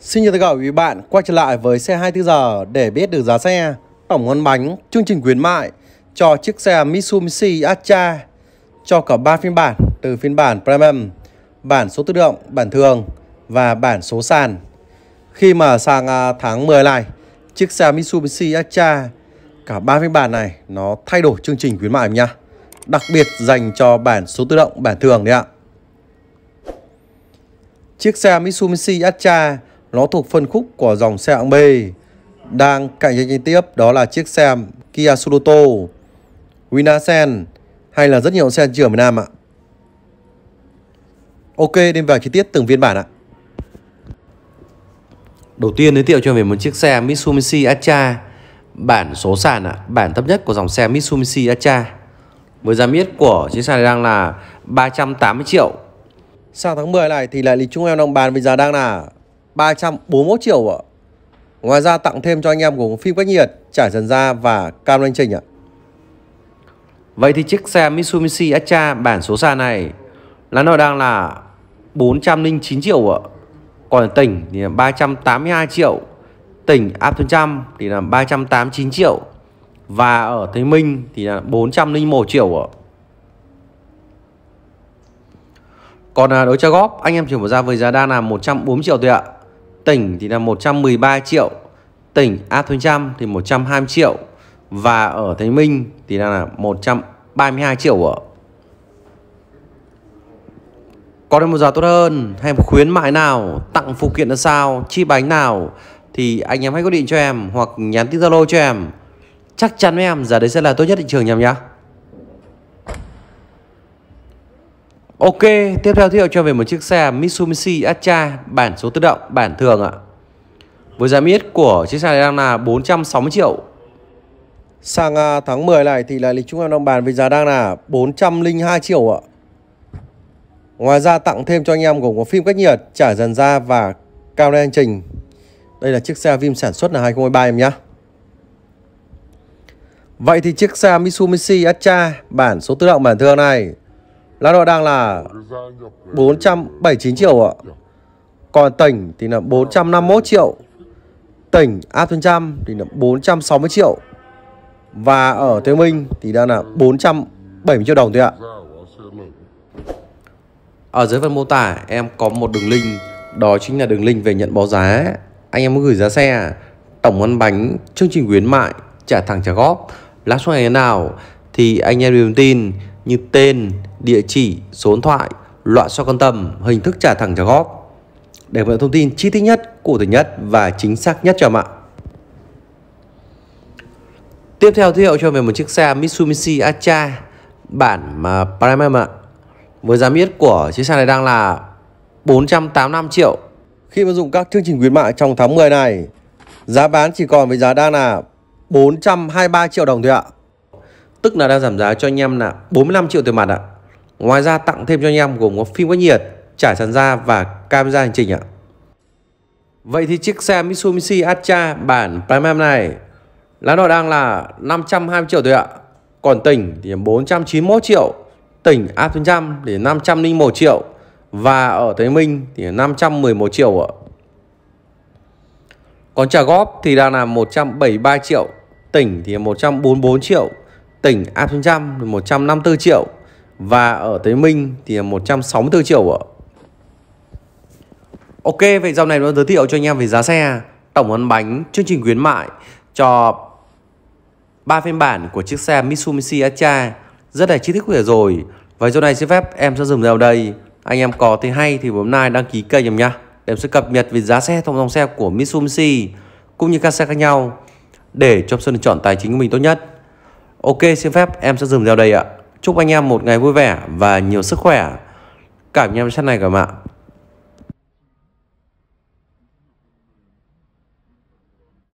Xin chào tất cả quý bạn quay trở lại với xe 24 giờ để biết được giá xe, tổng ngón bánh, chương trình khuyến mại cho chiếc xe Mitsubishi atra cho cả 3 phiên bản từ phiên bản Premium, bản số tự động, bản thường và bản số sàn. Khi mà sang à, tháng 10 này, chiếc xe Mitsubishi atra cả 3 phiên bản này nó thay đổi chương trình khuyến mại nha. Đặc biệt dành cho bản số tự động, bản thường đấy ạ. Chiếc xe Mitsubishi atra nó thuộc phân khúc của dòng xe hạng B đang cạnh tranh liên tiếp đó là chiếc xe Kia Sorento, Vinasen hay là rất nhiều xe chở Việt Nam ạ. Ok, đến vào chi tiết từng phiên bản ạ. Đầu tiên giới thiệu cho về một chiếc xe Mitsubishi Acha bản số sàn ạ, bản thấp nhất của dòng xe Mitsubishi Acha. Với giá miết của chiếc xe này đang là 380 triệu. Sang tháng 10 này thì lại lý chúng em đang bàn với giá đang là 341 triệu ạ. Ngoài ra tặng thêm cho anh em gồm phim cách nhiệt, trải dần da và cam anh trình ạ. Vậy thì chiếc xe Mitsubishi Atra bản số sàn này là nó đang là 409 triệu ạ. Còn tỉnh thì là 382 triệu. Tỉnh Áp Trăm thì là 389 triệu. Và ở Thái Minh thì là 401 triệu ạ. Còn à, đối tra góp anh em chuyển vào ra với giá đang là 140 triệu thôi ạ tỉnh thì là 113 triệu tỉnh A Thuận Trăm thì 120 triệu và ở Thái Minh thì là 132 triệu ạ. Có đến một giá tốt hơn hay một khuyến mại nào, tặng phụ kiện là sao, chi bánh nào thì anh em hãy gọi điện cho em hoặc nhắn tin Zalo cho em. Chắc chắn với em giá đấy sẽ là tốt nhất thị trường nhầm nhá. Ok, tiếp theo giới thiệu cho về một chiếc xe Mitsubishi Atcha bản số tự động, bản thường ạ. Với giá miết của chiếc xe này đang là 460 triệu. Sang à, tháng 10 này thì lại lịch chúng em đang bàn với giá đang là 402 triệu ạ. Ngoài ra tặng thêm cho anh em gồm có phim cách nhiệt, trả dần ra và cao hành trình. Đây là chiếc xe Vim sản xuất là 2023 em nhé. Vậy thì chiếc xe Mitsubishi Atcha bản số tự động bản thường này Lá nội đang là 479 triệu ạ. Còn tỉnh thì là 451 triệu. Tỉnh A Tuyên Trâm thì là 460 triệu. Và ở Thế Minh thì đang là 470 triệu đồng thôi ạ. Ở dưới phần mô tả em có một đường link Đó chính là đường link về nhận báo giá Anh em muốn gửi giá xe Tổng ăn bánh, chương trình khuyến mại Trả thẳng trả góp Lãi suất ngày nào Thì anh em đều tin như tên, địa chỉ, số điện thoại, loại xe con tầm, hình thức trả thẳng trả góp để mọi thông tin chi tiết nhất, cụ thể nhất và chính xác nhất cho em ạ. Tiếp theo giới thiệu cho về một chiếc xe Mitsubishi Acha bản Prime em ạ. Với giá miết của chiếc xe này đang là 485 triệu. Khi mà dùng các chương trình khuyến mại trong tháng 10 này, giá bán chỉ còn với giá đang là 423 triệu đồng thôi ạ tức là đang giảm giá cho anh em là 45 triệu tiền mặt ạ. Ngoài ra tặng thêm cho anh em gồm có phim cách nhiệt, trải sàn da và camera hành trình ạ. Vậy thì chiếc xe Mitsubishi Atra bản Premium này lá nó đang là 520 triệu thôi ạ. Còn tỉnh thì 491 triệu, tỉnh áp phần trăm thì 501 triệu và ở Thái Minh thì 511 triệu ạ. Còn trả góp thì đang là 173 triệu, tỉnh thì 144 triệu tỉnh app 900 thì 154 triệu và ở Tế Minh thì 164 triệu ạ. Ok, vậy dòng này nó giới thiệu cho anh em về giá xe, tổng hơn bánh, chương trình khuyến mại cho ba phiên bản của chiếc xe Mitsubishi Atra rất là chi tiết vừa rồi. Và dòng này xin phép em sẽ dừng vào đây. Anh em có thấy hay thì bấm like đăng ký kênh em nhá. Để em sẽ cập nhật về giá xe thông dòng xe của Mitsubishi cũng như các xe khác nhau để cho sự lựa chọn tài chính của mình tốt nhất. Ok xin phép em sẽ dừng video đây ạ Chúc anh em một ngày vui vẻ và nhiều sức khỏe Cảm ơn em chat này các bạn ạ